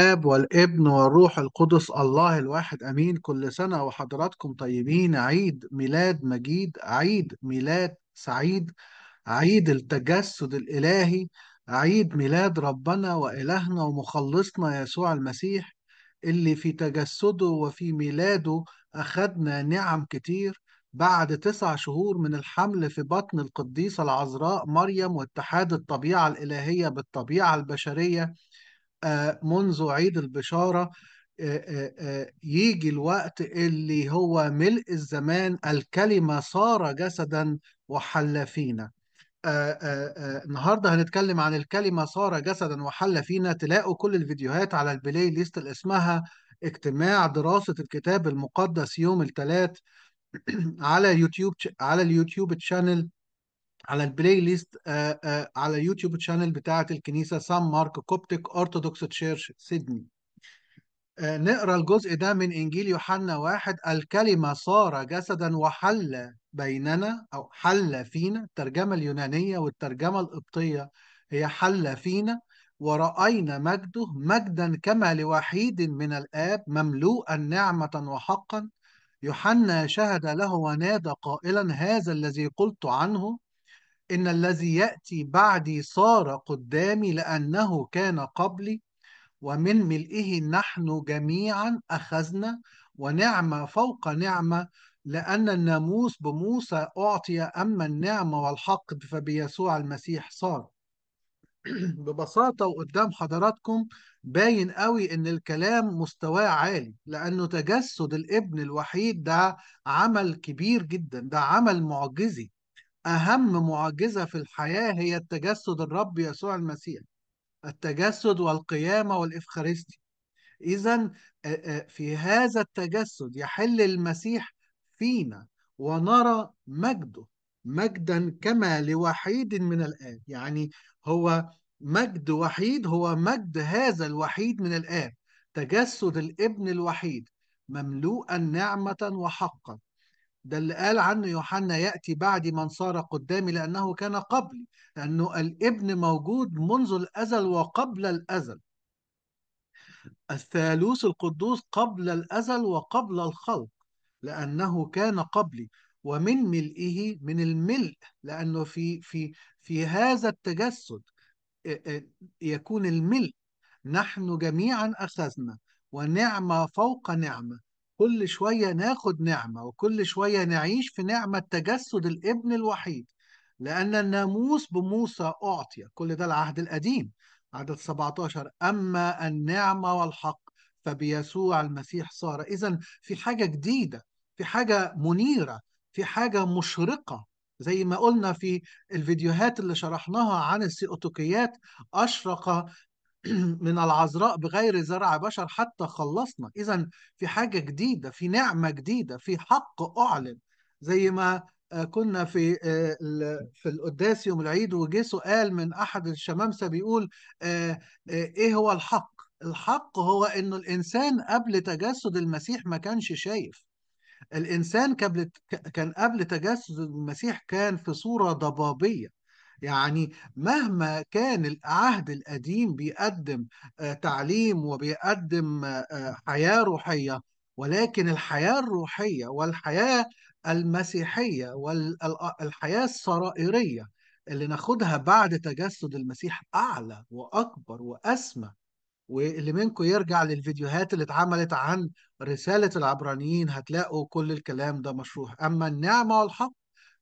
الاب والابن والروح القدس الله الواحد امين كل سنه وحضراتكم طيبين عيد ميلاد مجيد عيد ميلاد سعيد عيد التجسد الالهي عيد ميلاد ربنا والهنا ومخلصنا يسوع المسيح اللي في تجسده وفي ميلاده اخذنا نعم كتير بعد تسع شهور من الحمل في بطن القديسه العذراء مريم واتحاد الطبيعه الالهيه بالطبيعه البشريه منذ عيد البشاره آه، آه، آه، يجي الوقت اللي هو ملء الزمان الكلمه صار جسدا وحل فينا النهارده هنتكلم عن الكلمه صار جسدا وحل فينا تلاقوا كل الفيديوهات على البلاي ليست اللي اسمها اجتماع دراسه الكتاب المقدس يوم الثلاث على يوتيوب على اليوتيوب تشانل على البلاي ليست آه، آه، على يوتيوب تشانل بتاعة الكنيسة سان مارك كوبتك أرثوذكس تشيرش سيدني نقرا الجزء ده من إنجيل يوحنا واحد الكلمة صار جسدا وحل بيننا أو حل فينا الترجمة اليونانية والترجمة القبطية هي حل فينا ورأينا مجده مجدا كما لوحيد من الآب مملوءا نعمة وحقا يوحنا شهد له ونادى قائلا هذا الذي قلت عنه إن الذي يأتي بعدي صار قدامي لأنه كان قبلي ومن ملئه نحن جميعا أخذنا ونعمة فوق نعمة لأن الناموس بموسى أعطي أما النعمة والحق فبيسوع المسيح صار ببساطة وقدام حضراتكم باين قوي إن الكلام مستواه عالي لأنه تجسد الابن الوحيد ده عمل كبير جدا ده عمل معجزي أهم معجزة في الحياة هي التجسد الرب يسوع المسيح التجسد والقيامة والإفخارستي إذا في هذا التجسد يحل المسيح فينا ونرى مجده مجدا كما لوحيد من الآب يعني هو مجد وحيد هو مجد هذا الوحيد من الآب تجسد الابن الوحيد مملوءا نعمة وحقا ده اللي قال عنه يوحنا يأتي بعد من صار قدامي لأنه كان قبلي لأنه الابن موجود منذ الأزل وقبل الأزل الثالوث القدوس قبل الأزل وقبل الخلق لأنه كان قبلي ومن ملئه من الملء لأنه في في في هذا التجسد يكون الملء نحن جميعا أخذنا ونعمة فوق نعمة كل شوية ناخد نعمة وكل شوية نعيش في نعمة تجسد الابن الوحيد لأن الناموس بموسى أعطي كل ده العهد القديم عدد 17 أما النعمة والحق فبيسوع المسيح صار إذا في حاجة جديدة في حاجة منيرة في حاجة مشرقة زي ما قلنا في الفيديوهات اللي شرحناها عن السيئوتوكيات أشرق من العذراء بغير زرع بشر حتى خلصنا إذا في حاجة جديدة في نعمة جديدة في حق أعلن زي ما آه، كنا في آه، في القداس يوم العيد وجه سؤال من احد الشمامسه بيقول آه، ايه هو الحق؟ الحق هو انه الانسان قبل تجسد المسيح ما كانش شايف. الانسان قبل كان قبل تجسد المسيح كان في صوره ضبابيه يعني مهما كان العهد القديم بيقدم آه، تعليم وبيقدم آه، آه، حياة روحية ولكن الحياة الروحية والحياة المسيحية والحياة السرائرية اللي ناخدها بعد تجسد المسيح أعلى وأكبر وأسمى واللي منكم يرجع للفيديوهات اللي اتعملت عن رسالة العبرانيين هتلاقوا كل الكلام ده مشروح أما النعمة والحق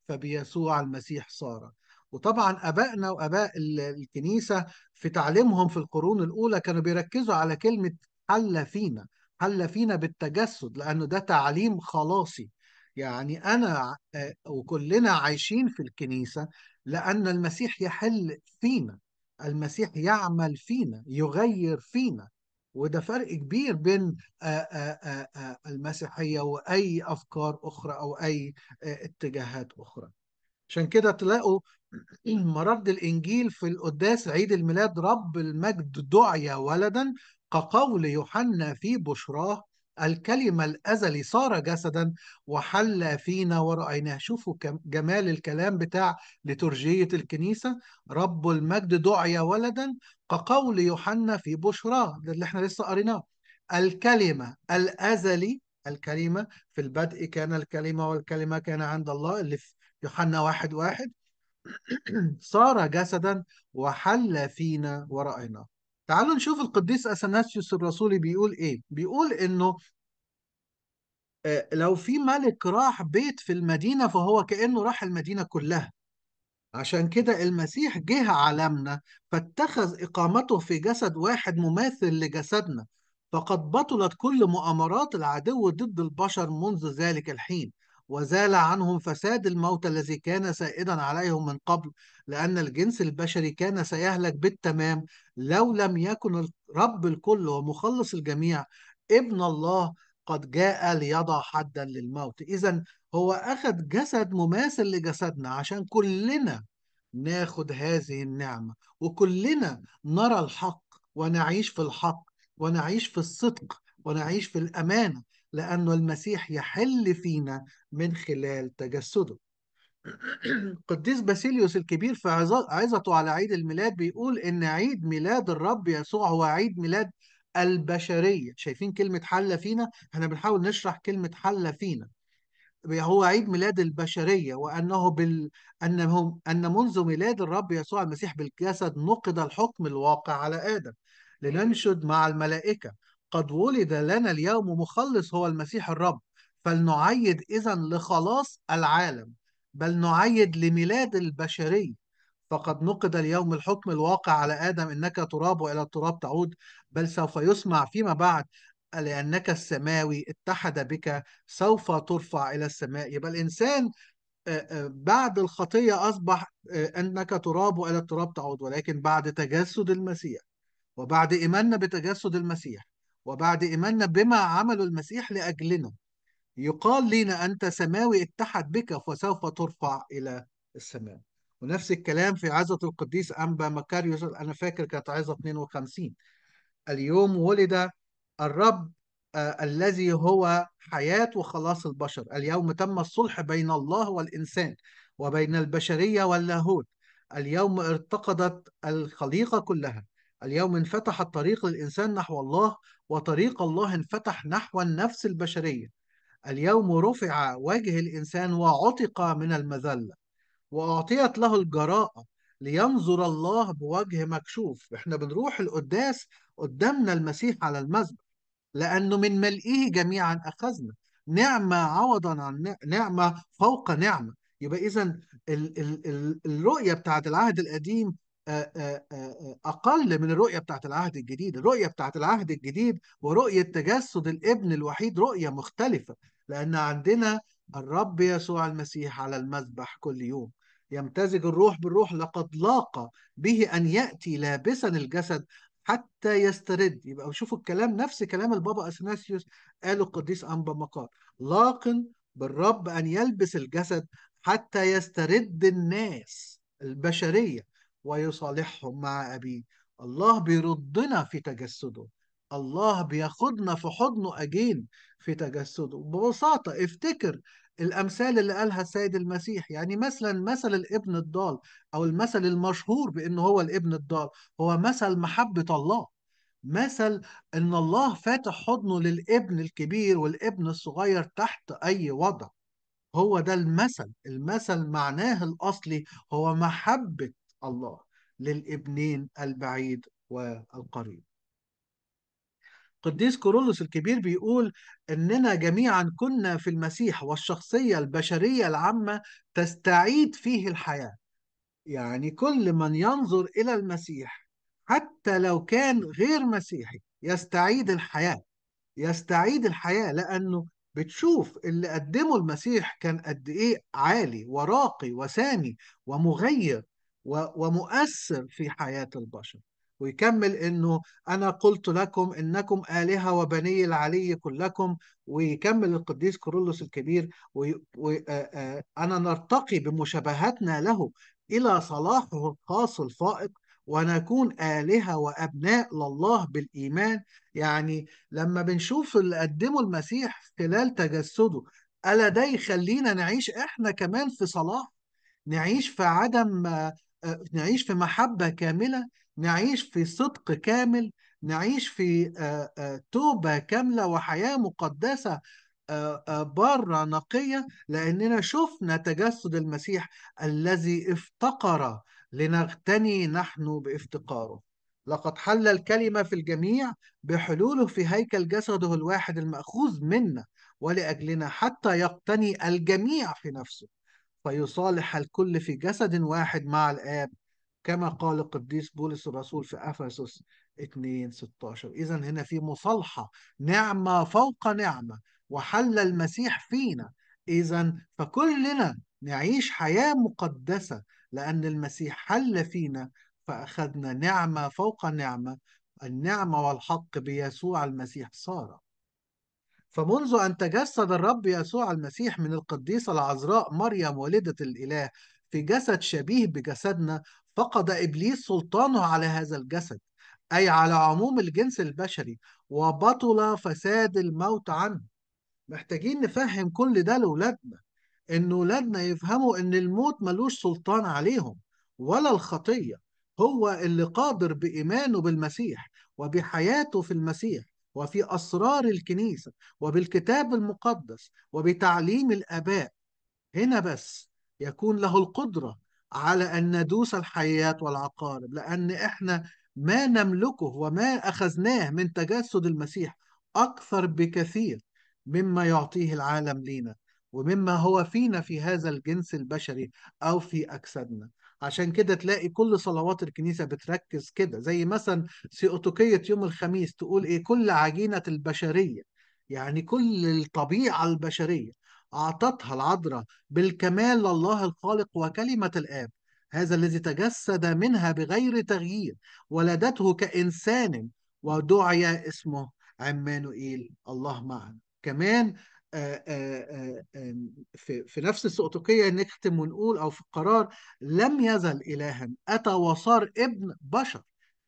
فبيسوع المسيح صارت وطبعا ابائنا واباء الكنيسه في تعليمهم في القرون الاولى كانوا بيركزوا على كلمه حل فينا حل فينا بالتجسد لانه ده تعليم خلاصي يعني انا آه، وكلنا عايشين في الكنيسه لان المسيح يحل فينا المسيح يعمل فينا يغير فينا وده فرق كبير بين آه، آه، المسيحيه واي افكار اخرى او اي اتجاهات اخرى عشان كده تلاقوا مرد الإنجيل في القداس عيد الميلاد رب المجد دعي ولدا كقول يوحنا في بشراه الكلمة الأزلي صار جسدا وحل فينا ورأيناه شوفوا جمال الكلام بتاع لترجية الكنيسة رب المجد دعي ولدا كقول يوحنا في بشراه ده اللي احنا لسه قريناه الكلمة الأزلي الكلمة في البدء كان الكلمة والكلمة كان عند الله اللي في يوحنا واحد واحد صار جسدا وحل فينا ورأينا تعالوا نشوف القديس أثناسيوس الرسولي بيقول إيه بيقول إنه آه، لو في ملك راح بيت في المدينة فهو كأنه راح المدينة كلها عشان كده المسيح جه عالمنا فاتخذ إقامته في جسد واحد مماثل لجسدنا فقد بطلت كل مؤامرات العدو ضد البشر منذ ذلك الحين وزال عنهم فساد الموت الذي كان سائدا عليهم من قبل لأن الجنس البشري كان سيهلك بالتمام لو لم يكن رب الكل ومخلص الجميع ابن الله قد جاء ليضع حدا للموت إذا هو أخذ جسد مماثل لجسدنا عشان كلنا ناخد هذه النعمة وكلنا نرى الحق ونعيش في الحق ونعيش في الصدق ونعيش في الأمانة لأن المسيح يحل فينا من خلال تجسده قديس باسيليوس الكبير في عظته على عيد الميلاد بيقول إن عيد ميلاد الرب يسوع هو عيد ميلاد البشرية شايفين كلمة حل فينا احنا بنحاول نشرح كلمة حل فينا هو عيد ميلاد البشرية وأنه بال... أنه... أن منذ ميلاد الرب يسوع المسيح بالجسد نقض الحكم الواقع على آدم لننشد مع الملائكة قد ولد لنا اليوم مخلص هو المسيح الرب فلنعيد إذا لخلاص العالم بل نعيد لميلاد البشرية فقد نقد اليوم الحكم الواقع على آدم إنك تراب وإلى التراب تعود بل سوف يسمع فيما بعد لأنك السماوي اتحد بك سوف ترفع إلى السماء يبقى الإنسان آه، آه، بعد الخطية أصبح آه، أنك تراب وإلى التراب تعود ولكن بعد تجسد المسيح وبعد إيماننا بتجسد المسيح وبعد إيماننا بما عمله المسيح لأجلنا يقال لنا أنت سماوي اتحد بك فسوف ترفع إلى السماء ونفس الكلام في عزة القديس أنبا مكاريوس أنا فاكر كانت عزة 52 اليوم ولد الرب آه الذي هو حياة وخلاص البشر اليوم تم الصلح بين الله والإنسان وبين البشرية واللاهوت اليوم ارتقدت الخليقة كلها اليوم انفتح الطريق للإنسان نحو الله وطريق الله انفتح نحو النفس البشرية اليوم رفع وجه الإنسان وعتق من المذلة وأعطيت له الجراءة لينظر الله بوجه مكشوف احنا بنروح القداس قدامنا المسيح على المذبح لأنه من ملئه جميعا أخذنا نعمة عوضا عن نعمة فوق نعمة يبقى إذا الرؤية بتاعت العهد القديم آه، آه، آه، اقل من الرؤيه بتاعت العهد الجديد الرؤيه بتاعت العهد الجديد ورؤيه تجسد الابن الوحيد رؤيه مختلفه لان عندنا الرب يسوع المسيح على المذبح كل يوم يمتزج الروح بالروح لقد لاقى به ان ياتي لابسا الجسد حتى يسترد يبقى شوفوا الكلام نفس كلام البابا اثناسيوس قاله القديس انبا مقار لاقن بالرب ان يلبس الجسد حتى يسترد الناس البشريه ويصالحهم مع أبيه الله بيردنا في تجسده الله بياخدنا في حضنه أجين في تجسده ببساطة افتكر الأمثال اللي قالها السيد المسيح يعني مثلا مثل الابن الضال أو المثل المشهور بأنه هو الابن الضال هو مثل محبة الله مثل ان الله فاتح حضنه للابن الكبير والابن الصغير تحت اي وضع هو ده المثل المثل معناه الاصلي هو محبه الله للابنين البعيد والقريب قديس كورولوس الكبير بيقول اننا جميعا كنا في المسيح والشخصيه البشريه العامه تستعيد فيه الحياه يعني كل من ينظر الى المسيح حتى لو كان غير مسيحي يستعيد الحياه يستعيد الحياه لانه بتشوف اللي قدمه المسيح كان قد ايه عالي وراقي وسامي ومغير ومؤثر في حياة البشر ويكمل انه انا قلت لكم انكم الهه وبني العلي كلكم ويكمل القديس كورولوس الكبير وانا نرتقي بمشابهتنا له الى صلاحه الخاص الفائق ونكون آلهة وأبناء لله بالإيمان يعني لما بنشوف اللي قدمه المسيح خلال تجسده ألا ده يخلينا نعيش إحنا كمان في صلاح نعيش في عدم نعيش في محبة كاملة نعيش في صدق كامل نعيش في آه، آه، توبة كاملة وحياة مقدسة آه، بارة نقية لأننا شفنا تجسد المسيح الذي افتقر لنغتني نحن بافتقاره لقد حل الكلمة في الجميع بحلوله في هيكل جسده الواحد المأخوذ منا ولأجلنا حتى يقتني الجميع في نفسه فيصالح الكل في جسد واحد مع الآب كما قال القديس بولس الرسول في أفسس 2 16 إذا هنا في مصالحة نعمة فوق نعمة وحل المسيح فينا إذا فكلنا نعيش حياة مقدسة لأن المسيح حل فينا فأخذنا نعمة فوق نعمة النعمة والحق بيسوع المسيح صارت فمنذ أن تجسد الرب يسوع المسيح من القديسة العذراء مريم والدة الإله في جسد شبيه بجسدنا فقد إبليس سلطانه على هذا الجسد أي على عموم الجنس البشري وبطل فساد الموت عنه محتاجين نفهم كل ده لولادنا إن ولادنا يفهموا إن الموت ملوش سلطان عليهم ولا الخطية هو اللي قادر بإيمانه بالمسيح وبحياته في المسيح وفي أسرار الكنيسة وبالكتاب المقدس وبتعليم الآباء هنا بس يكون له القدرة على أن ندوس الحيات والعقارب لأن إحنا ما نملكه وما أخذناه من تجسد المسيح أكثر بكثير مما يعطيه العالم لينا ومما هو فينا في هذا الجنس البشري أو في أجسادنا عشان كده تلاقي كل صلوات الكنيسة بتركز كده زي مثلا سيؤتوكية يوم الخميس تقول إيه كل عجينة البشرية يعني كل الطبيعة البشرية أعطتها العذراء بالكمال لله الخالق وكلمة الآب هذا الذي تجسد منها بغير تغيير ولدته كإنسان ودعي اسمه عمانوئيل الله معنا كمان آه، آه، آه، في, في نفس السؤتوكية نختم ونقول أو في القرار لم يزل إلها أتى وصار ابن بشر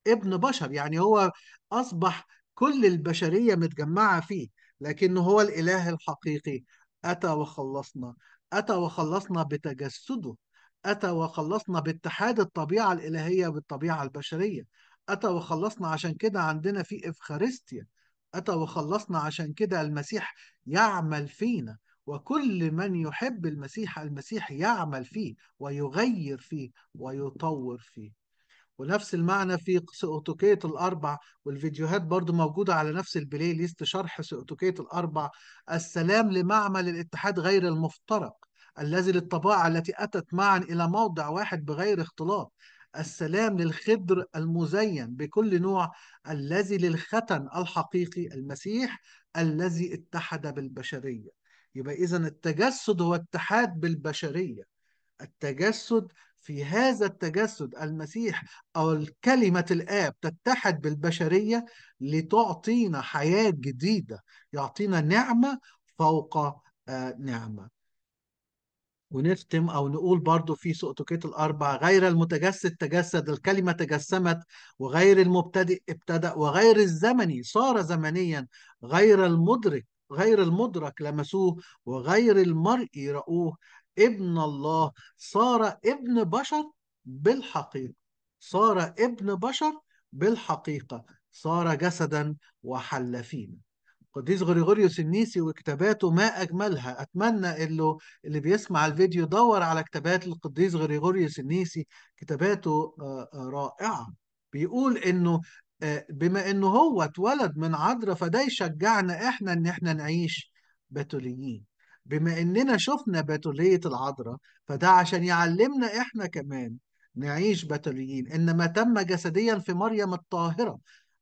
ابن بشر يعني هو أصبح كل البشرية متجمعة فيه لكنه هو الإله الحقيقي أتى وخلصنا أتى وخلصنا بتجسده أتى وخلصنا باتحاد الطبيعة الإلهية بالطبيعة البشرية أتى وخلصنا عشان كده عندنا في إفخارستيا أتى وخلصنا عشان كده المسيح يعمل فينا وكل من يحب المسيح المسيح يعمل فيه ويغير فيه ويطور فيه ونفس المعنى في سؤتوكية الأربع والفيديوهات برضو موجودة على نفس البلاي ليست شرح سؤتوكية الأربع السلام لمعمل الاتحاد غير المفترق الذي للطباعة التي أتت معا إلى موضع واحد بغير اختلاط السلام للخضر المزين بكل نوع الذي للختن الحقيقي المسيح الذي اتحد بالبشريه يبقى اذا التجسد هو اتحاد بالبشريه التجسد في هذا التجسد المسيح او كلمه الاب تتحد بالبشريه لتعطينا حياه جديده يعطينا نعمه فوق آه، نعمه ونختم او نقول برضو في سؤتوكيت الاربع غير المتجسد تجسد الكلمه تجسمت وغير المبتدئ ابتدا وغير الزمني صار زمنيا غير المدرك غير المدرك لمسوه وغير المرئي رأوه ابن الله صار ابن بشر بالحقيقة صار ابن بشر بالحقيقة صار جسدا وحل فينا قديس غريغوريوس النيسي وكتاباته ما أجملها أتمنى انه اللي بيسمع الفيديو دور على كتابات القديس غريغوريوس النيسي كتاباته آه، آه، رائعة بيقول إنه آه، بما إنه هو اتولد من عذراء فده يشجعنا إحنا إن إحنا نعيش بتوليين بما إننا شفنا بتولية العذراء فده عشان يعلمنا إحنا كمان نعيش بتوليين إنما تم جسديا في مريم الطاهرة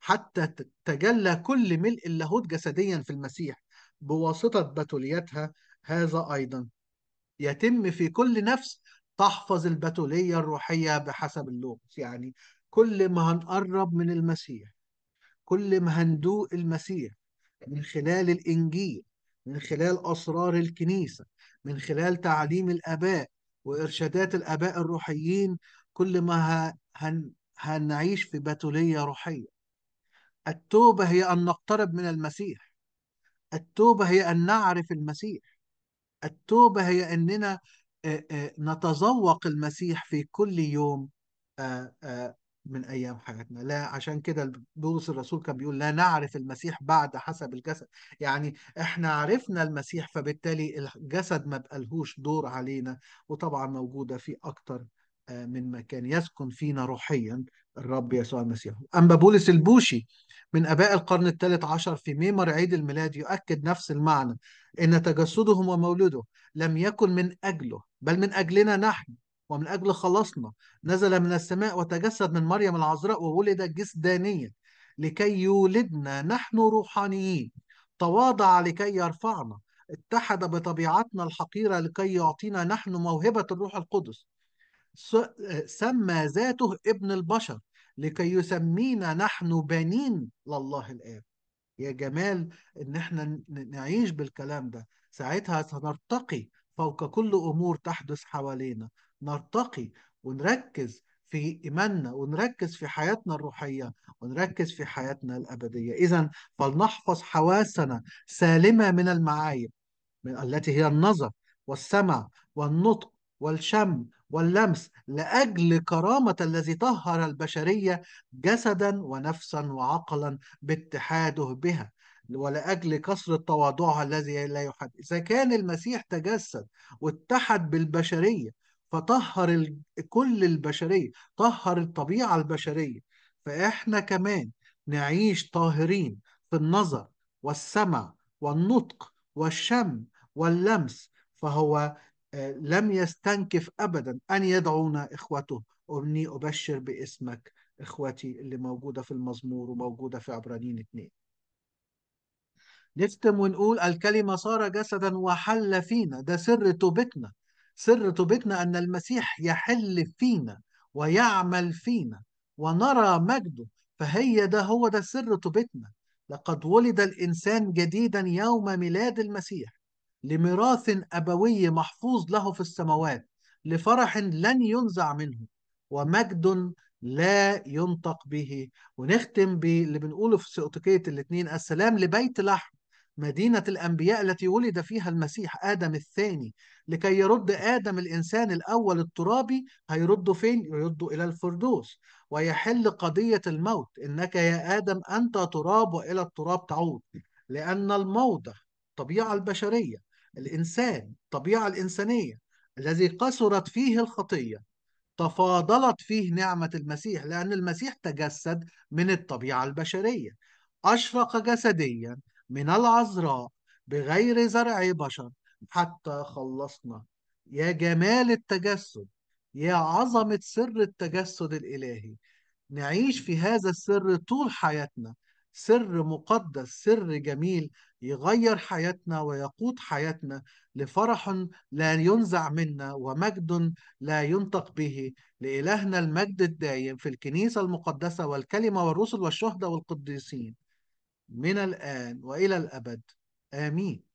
حتى تجلى كل ملء اللاهوت جسديا في المسيح بواسطة بتوليتها هذا أيضا يتم في كل نفس تحفظ البتولية الروحية بحسب اللغز يعني كل ما هنقرب من المسيح كل ما هندوق المسيح من خلال الإنجيل من خلال أسرار الكنيسة من خلال تعليم الآباء وإرشادات الآباء الروحيين كل ما هن... هنعيش في بتولية روحية التوبة هي أن نقترب من المسيح التوبة هي أن نعرف المسيح التوبة هي أننا نتذوق المسيح في كل يوم من أيام حياتنا لا عشان كده بولس الرسول كان بيقول لا نعرف المسيح بعد حسب الجسد يعني احنا عرفنا المسيح فبالتالي الجسد ما بقالهوش دور علينا وطبعا موجودة في أكتر آه، من مكان يسكن فينا روحيا الرب يسوع المسيح أما بولس البوشي من آباء القرن الثالث عشر في ميمر عيد الميلاد يؤكد نفس المعنى إن تجسدهم ومولده لم يكن من أجله بل من أجلنا نحن ومن أجل خلاصنا نزل من السماء وتجسد من مريم العذراء وولد جسدانيا لكي يولدنا نحن روحانيين تواضع لكي يرفعنا اتحد بطبيعتنا الحقيرة لكي يعطينا نحن موهبة الروح القدس سمى ذاته ابن البشر لكي يسمينا نحن بنين لله الآب يا جمال إن إحنا نعيش بالكلام ده ساعتها سنرتقي فوق كل أمور تحدث حوالينا نرتقي ونركز في إيماننا ونركز في حياتنا الروحية ونركز في حياتنا الأبدية إذا فلنحفظ حواسنا سالمة من المعايب التي هي النظر والسمع والنطق والشم واللمس لاجل كرامه الذي طهر البشريه جسدا ونفسا وعقلا باتحاده بها ولاجل كثره تواضعها الذي لا يحد اذا كان المسيح تجسد واتحد بالبشريه فطهر ال... كل البشريه طهر الطبيعه البشريه فاحنا كمان نعيش طاهرين في النظر والسمع والنطق والشم واللمس فهو لم يستنكف ابدا ان يدعونا اخوته اني ابشر باسمك اخوتي اللي موجوده في المزمور وموجوده في عبرانيين اثنين. نختم ونقول الكلمه صار جسدا وحل فينا ده سر توبتنا سر توبتنا ان المسيح يحل فينا ويعمل فينا ونرى مجده فهي ده هو ده سر توبتنا لقد ولد الانسان جديدا يوم ميلاد المسيح لميراث أبوي محفوظ له في السماوات لفرح لن ينزع منه ومجد لا ينطق به ونختم باللي بنقوله في سيوتيكية الاثنين السلام لبيت لحم مدينة الأنبياء التي ولد فيها المسيح آدم الثاني لكي يرد آدم الإنسان الأول الترابي هيرده فين؟ يرده إلى الفردوس ويحل قضية الموت إنك يا آدم أنت تراب وإلى التراب تعود لأن الموضع الطبيعة البشرية الإنسان الطبيعة الإنسانية الذي قصرت فيه الخطية تفاضلت فيه نعمة المسيح لأن المسيح تجسد من الطبيعة البشرية أشرق جسديا من العذراء بغير زرع بشر حتى خلصنا يا جمال التجسد يا عظمة سر التجسد الإلهي نعيش في هذا السر طول حياتنا سر مقدس سر جميل يغير حياتنا ويقود حياتنا لفرح لا ينزع منا ومجد لا ينطق به لإلهنا المجد الدائم في الكنيسة المقدسة والكلمة والرسل والشهداء والقديسين من الآن وإلى الأبد آمين